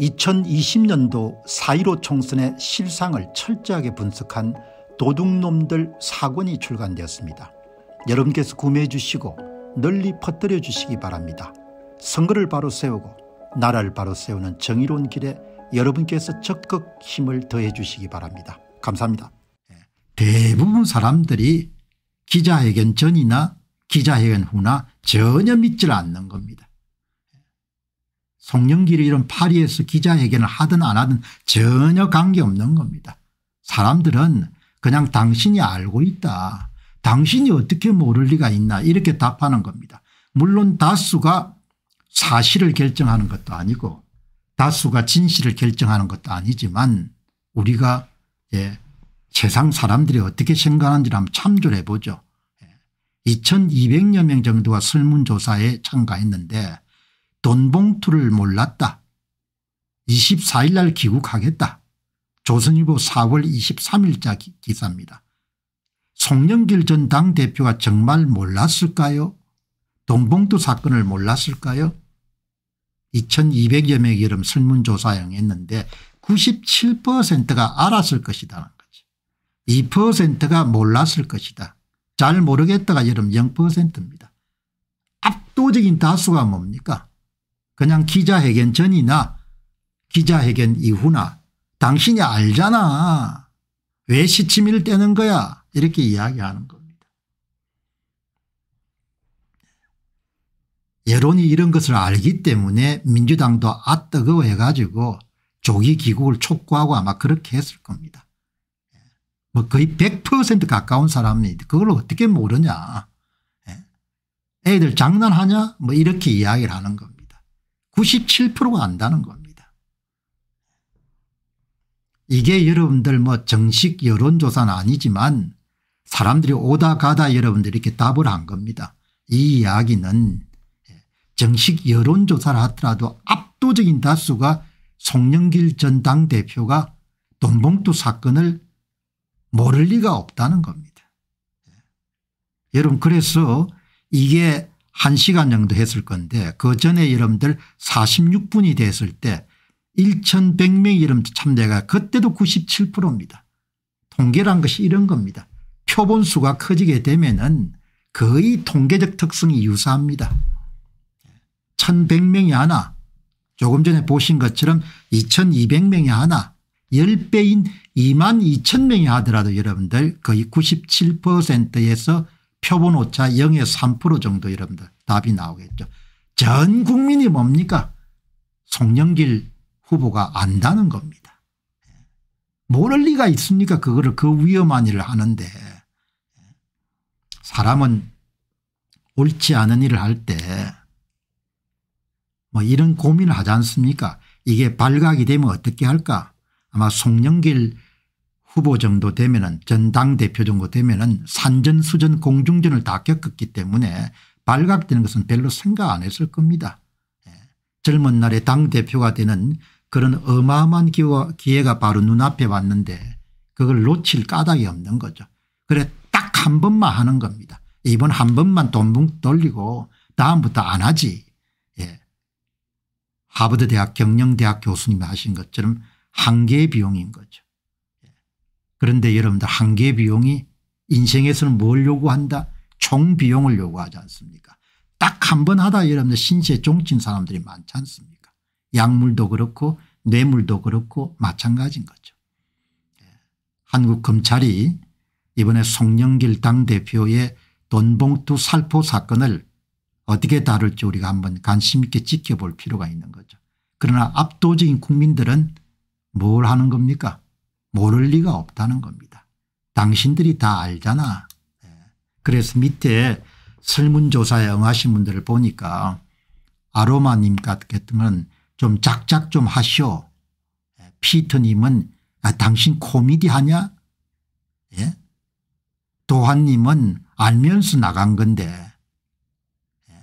2020년도 4.15 총선의 실상을 철저하게 분석한 도둑놈들 사권이 출간되었습니다. 여러분께서 구매해 주시고 널리 퍼뜨려 주시기 바랍니다. 선거를 바로 세우고 나라를 바로 세우는 정의로운 길에 여러분께서 적극 힘을 더해 주시기 바랍니다. 감사합니다. 예. 대부분 사람들이 기자회견 전이나 기자회견 후나 전혀 믿질 않는 겁니다. 송영길이 이런 파리에서 기자회견을 하든 안 하든 전혀 관계없는 겁니다. 사람들은 그냥 당신이 알고 있다. 당신이 어떻게 모를 리가 있나 이렇게 답하는 겁니다. 물론 다수가 사실을 결정하는 것도 아니고 다수가 진실을 결정하는 것도 아니지만 우리가 예, 세상 사람들이 어떻게 생각하는지를 한번 참조를 해보죠. 2200여 예. 명 정도가 설문조사에 참가했는데 돈 봉투를 몰랐다. 24일 날 귀국하겠다. 조선일보 4월 23일자 기사입니다. 송영길 전 당대표가 정말 몰랐을까요? 돈봉투 사건을 몰랐을까요? 2200여 명의 이름 설문조사형했는데 97%가 알았을 것이다. 2%가 몰랐을 것이다. 잘 모르겠다가 여름 0%입니다. 압도적인 다수가 뭡니까 그냥 기자회견 전이나 기자회견 이후나 당신이 알잖아. 왜시치미를 떼는 거야. 이렇게 이야기하는 겁니다. 여론이 이런 것을 알기 때문에 민주당도 아뜨거워해 가지고 조기 기국을 촉구하고 아마 그렇게 했을 겁니다. 뭐 거의 100% 가까운 사람이 그걸 어떻게 모르냐. 예. 애들 장난하냐 뭐 이렇게 이야기를 하는 겁니다. 97%가 안다는 겁니다. 이게 여러분들 뭐 정식 여론조사는 아니지만 사람들이 오다 가다 여러분들 이렇게 답을 한 겁니다. 이 이야기는 정식 여론조사를 하더라도 압도적인 다수가 송영길 전 당대표가 돈봉투 사건을 모를 리가 없다는 겁니다. 예. 여러분 그래서 이게 1시간 정도 했을 건데 그 전에 여러분들 46분이 됐을 때 1100명이 여러분 참여가 그때도 97%입니다. 통계란 것이 이런 겁니다. 표본수가 커지게 되면 은 거의 통계적 특성이 유사합니다. 1100명이 하나 조금 전에 보신 것처럼 2200명이 하나 10배인 2만 2천 명이 하더라도 여러분들 거의 97%에서 표본 오차 0에3% 정도 여러분들 답이 나오겠죠. 전 국민이 뭡니까 송영길 후보가 안다는 겁니다. 모를 리가 있습니까 그거를 그 위험한 일을 하는데 사람은 옳지 않은 일을 할 때 뭐 이런 고민을 하지 않습니까 이게 발각이 되면 어떻게 할까 아마 송영길 후보 정도 되면은 전당대표 정도 되면은 산전 수전 공중전을 다 겪었기 때문에 발각되는 것은 별로 생각 안 했을 겁니다. 예. 젊은 날에 당대표가 되는 그런 어마어마한 기회가 바로 눈앞에 왔는데 그걸 놓칠 까닭이 없는 거죠. 그래 딱 한 번만 하는 겁니다. 이번 한 번만 돈봉 돌리고 다음부터 안 하지. 예. 하버드대학 경영대학 교수님이 하신 것처럼 한계의 비용인 거죠. 그런데 여러분들 한 개 비용이 인생에서는 뭘 요구한다 총 비용을 요구하지 않습니까 딱 한 번 하다 여러분들 신세 종친 사람들이 많지 않습니까 약물도 그렇고 뇌물도 그렇고 마찬가지인 거죠. 예. 한국 검찰이 이번에 송영길 당대표의 돈봉투 살포 사건을 어떻게 다룰지 우리가 한번 관심 있게 지켜볼 필요가 있는 거죠. 그러나 압도적인 국민들은 뭘 하는 겁니까 모를 리가 없다는 겁니다. 당신들이 다 알잖아. 예. 그래서 밑에 설문조사에 응하신 분들을 보니까 아로마님 같은 건좀 작작 좀 하시오. 예. 피트님은 아, 당신 코미디 하냐? 예? 도환님은 알면서 나간 건데 예?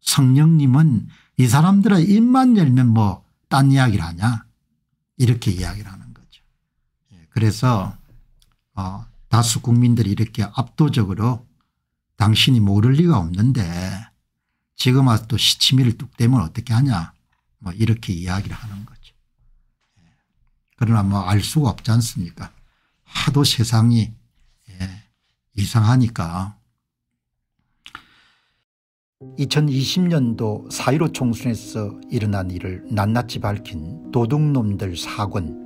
성령님은 이 사람들의 입만 열면 뭐 딴 이야기를 하냐 이렇게 이야기를 하는 그래서 어, 다수 국민들이 이렇게 압도적으로 당신이 모를 리가 없는데 지금 와서 또 시치미를 뚝 대면 어떻게 하냐 뭐 이렇게 이야기를 하는 거죠. 예. 그러나 뭐 알 수가 없지 않습니까 하도 세상이 예, 이상하니까 2020년도 4.15 총선에서 일어난 일을 낱낱이 밝힌 도둑놈들 사건